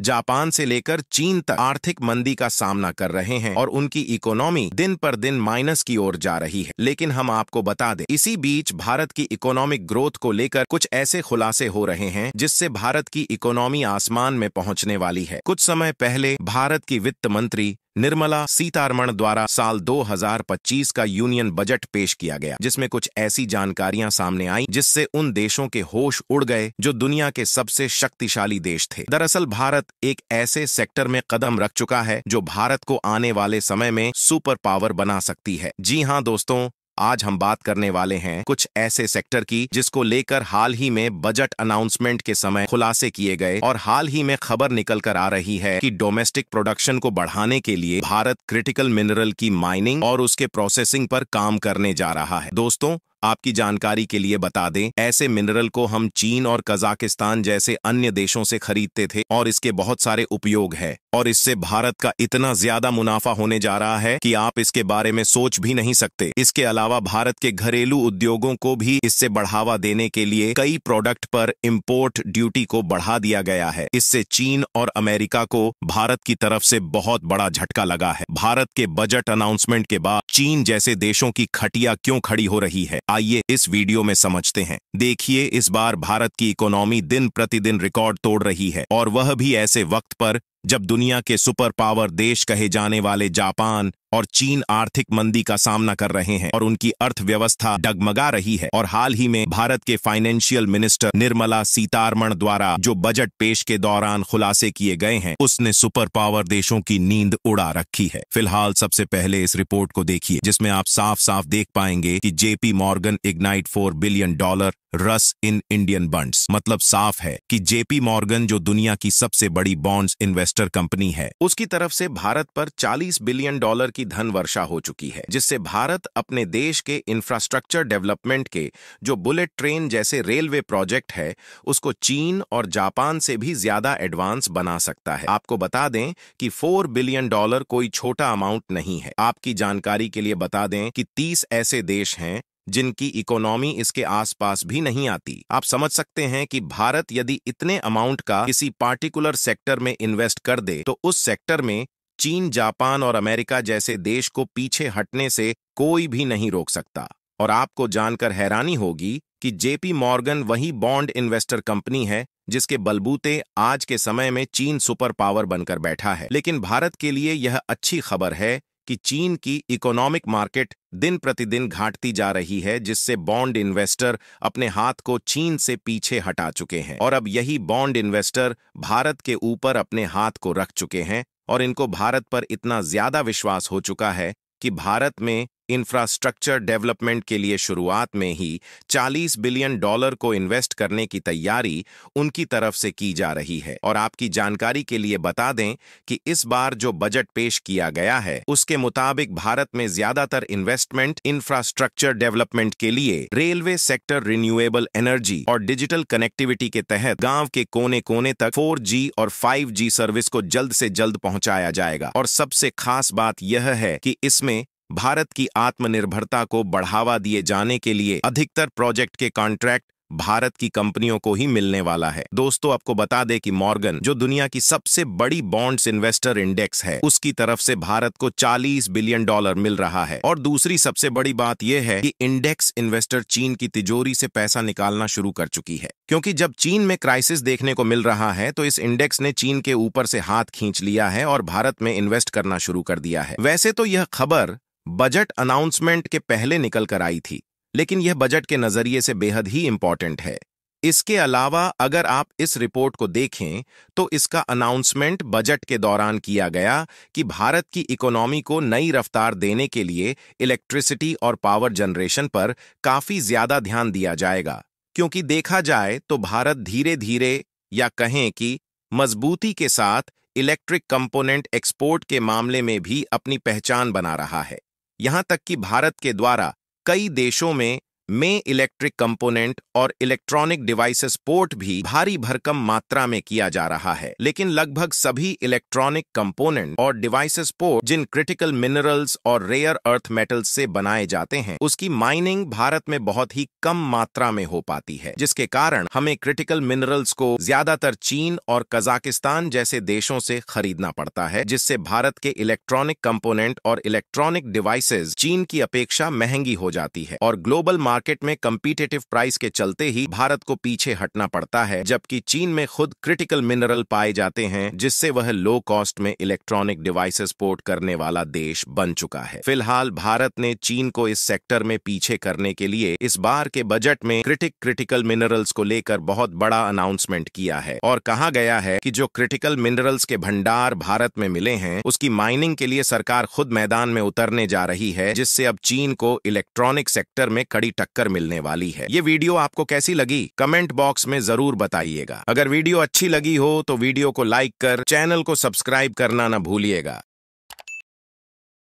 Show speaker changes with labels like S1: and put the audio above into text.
S1: Japan से लेकर चीन तक आर्थिक मंदी का सामना कर रहे हैं और उनकी इकोनॉमी दिन पर दिन माइनस की ओर जा रही है लेकिन हम आपको बता दें इसी बीच भारत की इकोनॉमिक ग्रोथ को लेकर कुछ ऐसे खुलासे हो रहे हैं जिससे भारत की इकोनॉमी आसमान में पहुंचने वाली है कुछ समय पहले भारत की वित्त मंत्री निर्मला सीतारमण द्वारा साल 2025 का यूनियन बजट पेश किया गया जिसमें कुछ ऐसी जानकारियां सामने आईं जिससे उन देशों के होश उड़ गए जो दुनिया के सबसे शक्तिशाली देश थे दरअसल भारत एक ऐसे सेक्टर में कदम रख चुका है जो भारत को आने वाले समय में सुपर पावर बना सकती है जी हाँ दोस्तों आज हम बात करने वाले हैं कुछ ऐसे सेक्टर की जिसको लेकर हाल ही में बजट अनाउंसमेंट के समय खुलासे किए गए और हाल ही में खबर निकल कर आ रही है कि डोमेस्टिक प्रोडक्शन को बढ़ाने के लिए भारत क्रिटिकल मिनरल की माइनिंग और उसके प्रोसेसिंग पर काम करने जा रहा है दोस्तों आपकी जानकारी के लिए बता दें ऐसे मिनरल को हम चीन और कजाकिस्तान जैसे अन्य देशों से खरीदते थे और इसके बहुत सारे उपयोग है और इससे भारत का इतना ज्यादा मुनाफा होने जा रहा है कि आप इसके बारे में सोच भी नहीं सकते इसके अलावा भारत के घरेलू उद्योगों को भी इससे बढ़ावा देने के लिए कई प्रोडक्ट पर इम्पोर्ट ड्यूटी को बढ़ा दिया गया है इससे चीन और अमेरिका को भारत की तरफ से बहुत बड़ा झटका लगा है भारत के बजट अनाउंसमेंट के बाद चीन जैसे देशों की खटिया क्यों खड़ी हो रही है आइए इस वीडियो में समझते हैं देखिए इस बार भारत की इकोनॉमी दिन प्रतिदिन रिकॉर्ड तोड़ रही है और वह भी ऐसे वक्त पर जब दुनिया के सुपर पावर देश कहे जाने वाले जापान और चीन आर्थिक मंदी का सामना कर रहे हैं और उनकी अर्थव्यवस्था डगमगा रही है और हाल ही में भारत के फाइनेंशियल मिनिस्टर निर्मला सीतारमण द्वारा जो बजट पेश के दौरान खुलासे किए गए हैं उसने सुपर पावर देशों की नींद उड़ा रखी है फिलहाल सबसे पहले इस रिपोर्ट को देखिए जिसमें आप साफ साफ देख पाएंगे की JP Morgan ignite four billion dollar रस इन इंडियन बंड्स मतलब साफ है की जेपी मॉर्गन जो दुनिया की सबसे बड़ी बॉन्ड्स इन्वेस्ट इन्वेस्टर कंपनी है उसकी तरफ से भारत पर 40 बिलियन डॉलर की धन वर्षा हो चुकी है जिससे भारत अपने देश के इंफ्रास्ट्रक्चर डेवलपमेंट के जो बुलेट ट्रेन जैसे रेलवे प्रोजेक्ट है उसको चीन और जापान से भी ज्यादा एडवांस बना सकता है आपको बता दें कि फोर बिलियन डॉलर कोई छोटा अमाउंट नहीं है आपकी जानकारी के लिए बता दें कि तीस ऐसे देश हैं जिनकी इकोनॉमी इसके आसपास भी नहीं आती आप समझ सकते हैं कि भारत यदि इतने अमाउंट का किसी पार्टिकुलर सेक्टर में इन्वेस्ट कर दे तो उस सेक्टर में चीन जापान और अमेरिका जैसे देश को पीछे हटने से कोई भी नहीं रोक सकता और आपको जानकर हैरानी होगी कि जेपी मॉर्गन वही बॉन्ड इन्वेस्टर कंपनी है जिसके बलबूते आज के समय में चीन सुपर पावर बनकर बैठा है लेकिन भारत के लिए यह अच्छी खबर है कि चीन की इकोनॉमिक मार्केट दिन प्रतिदिन घाटती जा रही है जिससे बॉन्ड इन्वेस्टर अपने हाथ को चीन से पीछे हटा चुके हैं और अब यही बॉन्ड इन्वेस्टर भारत के ऊपर अपने हाथ को रख चुके हैं और इनको भारत पर इतना ज्यादा विश्वास हो चुका है कि भारत में इंफ्रास्ट्रक्चर डेवलपमेंट के लिए शुरुआत में ही 40 बिलियन डॉलर को इन्वेस्ट करने की तैयारी उनकी तरफ से की जा रही है और आपकी जानकारी के लिए बता दें कि इस बार जो बजट पेश किया गया है उसके मुताबिक भारत में ज्यादातर इन्वेस्टमेंट इंफ्रास्ट्रक्चर डेवलपमेंट के लिए रेलवे सेक्टर रिन्यूएबल एनर्जी और डिजिटल कनेक्टिविटी के तहत गांव के कोने कोने तक 4G और 5G सर्विस को जल्द से जल्द पहुंचाया जाएगा और सबसे खास बात यह है कि इसमें भारत की आत्मनिर्भरता को बढ़ावा दिए जाने के लिए अधिकतर प्रोजेक्ट के कॉन्ट्रैक्ट भारत की कंपनियों को ही मिलने वाला है दोस्तों आपको बता दें कि मॉर्गन जो दुनिया की सबसे बड़ी बॉन्ड्स इन्वेस्टर इंडेक्स है उसकी तरफ से भारत को 40 बिलियन डॉलर मिल रहा है और दूसरी सबसे बड़ी बात यह है कि इंडेक्स इन्वेस्टर चीन की तिजोरी से पैसा निकालना शुरू कर चुकी है क्योंकि जब चीन में क्राइसिस देखने को मिल रहा है तो इस इंडेक्स ने चीन के ऊपर से हाथ खींच लिया है और भारत में इन्वेस्ट करना शुरू कर दिया है वैसे तो यह खबर बजट अनाउंसमेंट के पहले निकल कर आई थी लेकिन यह बजट के नजरिए से बेहद ही इंपॉर्टेंट है इसके अलावा अगर आप इस रिपोर्ट को देखें तो इसका अनाउंसमेंट बजट के दौरान किया गया कि भारत की इकोनॉमी को नई रफ्तार देने के लिए इलेक्ट्रिसिटी और पावर जनरेशन पर काफी ज्यादा ध्यान दिया जाएगा क्योंकि देखा जाए तो भारत धीरे धीरे या कहें कि मजबूती के साथ इलेक्ट्रिक कंपोनेंट एक्सपोर्ट के मामले में भी अपनी पहचान बना रहा है यहां तक कि भारत के द्वारा कई देशों में में इलेक्ट्रिक कंपोनेंट और इलेक्ट्रॉनिक डिवाइसेस पोर्ट भी भारी भरकम मात्रा में किया जा रहा है लेकिन लगभग सभी इलेक्ट्रॉनिक कंपोनेंट और डिवाइसेस पोर्ट जिन क्रिटिकल मिनरल्स और रेयर अर्थ मेटल्स से बनाए जाते हैं उसकी माइनिंग भारत में बहुत ही कम मात्रा में हो पाती है जिसके कारण हमें क्रिटिकल मिनरल्स को ज्यादातर चीन और कजाकिस्तान जैसे देशों से खरीदना पड़ता है जिससे भारत के इलेक्ट्रॉनिक कम्पोनेंट और इलेक्ट्रॉनिक डिवाइसेज चीन की अपेक्षा महंगी हो जाती है और ग्लोबल मार्केट में कम्पिटेटिव प्राइस के चलते ही भारत को पीछे हटना पड़ता है जबकि चीन में खुद क्रिटिकल मिनरल पाए जाते हैं जिससे वह लो कॉस्ट में इलेक्ट्रॉनिक डिवाइसेस पोर्ट करने वाला देश बन चुका है फिलहाल भारत ने चीन को इस सेक्टर में पीछे करने के लिए इस बार के बजट में क्रिटिक क्रिटिकल मिनरल्स को लेकर बहुत बड़ा अनाउंसमेंट किया है और कहा गया है कि जो क्रिटिकल मिनरल्स के भंडार भारत में मिले हैं उसकी माइनिंग के लिए सरकार खुद मैदान में उतरने जा रही है जिससे अब चीन को इलेक्ट्रॉनिक सेक्टर में कड़ी टक्कर मिलने वाली है ये वीडियो आपको कैसी लगी कमेंट बॉक्स में जरूर बताइएगा अगर वीडियो अच्छी लगी हो तो वीडियो को लाइक कर चैनल को सब्सक्राइब करना न भूलिएगा